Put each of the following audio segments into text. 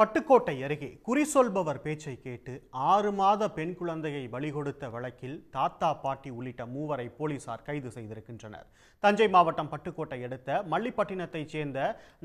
பட்டுக்கோட்டை அருகே குறி சொல்பவர் பேச்சை கேட்டு ஆறு மாத பெண் குழந்தையை பலி கொடுத்த வழக்கில் தாத்தா பாட்டி உள்ளிட்ட மூவரை போலீசார் கைது செய்திருக்கின்றனர் தஞ்சை மாவட்டம் பட்டுக்கோட்டை அடுத்த மல்லிப்பட்டினத்தைச் சேர்ந்த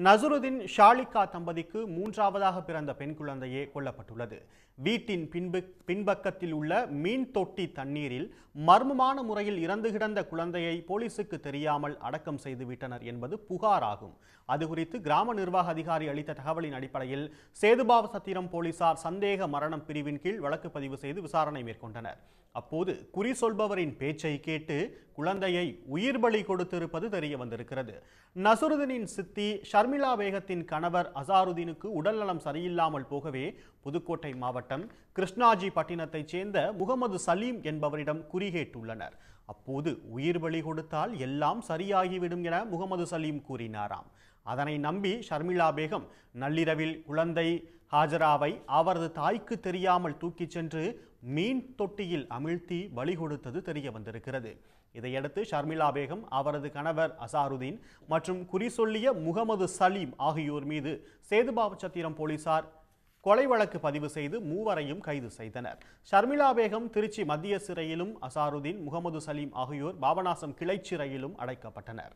நசருதீன் ஷாலிகா தம்பதிக்கு மூன்றாவதாக பிறந்த பெண் குழந்தையே கொல்லப்பட்டுள்ளது வீட்டின் பின்பு பின்பக்கத்தில் உள்ள மீன் தொட்டி தண்ணீரில் மர்மமான முறையில் இறந்து கிடந்த குழந்தையை போலீசுக்கு தெரியாமல் அடக்கம் செய்துவிட்டனர் என்பது புகாராகும் அது குறித்து கிராம நிர்வாக அதிகாரி அளித்த தகவலின் அடிப்படையில் சேதுபாவ சத்திரம் போலீசார் சந்தேக மரணம் பிரிவின் கீழ் வழக்கு பதிவு செய்து விசாரணை மேற்கொண்டனர் அப்போது குறி சொல்பவரின் பேச்சை கேட்டு குழந்தையை உயிர் பலி கொடுத்திருப்பது தெரிய வந்திருக்கிறது நசுருதீனின் சித்தி ஷர்மிளா வேகத்தின் கணவர் அசாருதீனுக்கு உடல்நலம் சரியில்லாமல் போகவே புதுக்கோட்டை மாவட்டம் கிருஷ்ணாஜி பட்டினத்தைச் சேர்ந்த முகமது சலீம் என்பவரிடம் குறிகேட்டுள்ளனர் அப்போது உயிர் பலி கொடுத்தால் எல்லாம் சரியாகிவிடும் என முகமது சலீம் கூறினாராம் அதனை நம்பி ஷர்மிளா பேகம் நள்ளிரவில் குழந்தை ஹாஜராவை அவரது தாய்க்கு தெரியாமல் தூக்கிச் சென்று மீன் தொட்டியில் அமிழ்த்தி பலி கொடுத்தது தெரிய வந்திருக்கிறது இதையடுத்து ஷர்மிளா பேகம் அவரது கணவர் அசாருதீன் மற்றும் குறி சொல்லிய முகமது சலீம் ஆகியோர் மீது சேதுபாவச்சத்திரம் போலீசார் கொலை வழக்கு பதிவு செய்து மூவரையும் கைது செய்தனர் ஷர்மிளா பேகம் திருச்சி மத்திய சிறையிலும் அசாருதீன் முகமது சலீம் ஆகியோர் பாபநாசம் கிளை சிறையிலும் அடைக்கப்பட்டனர்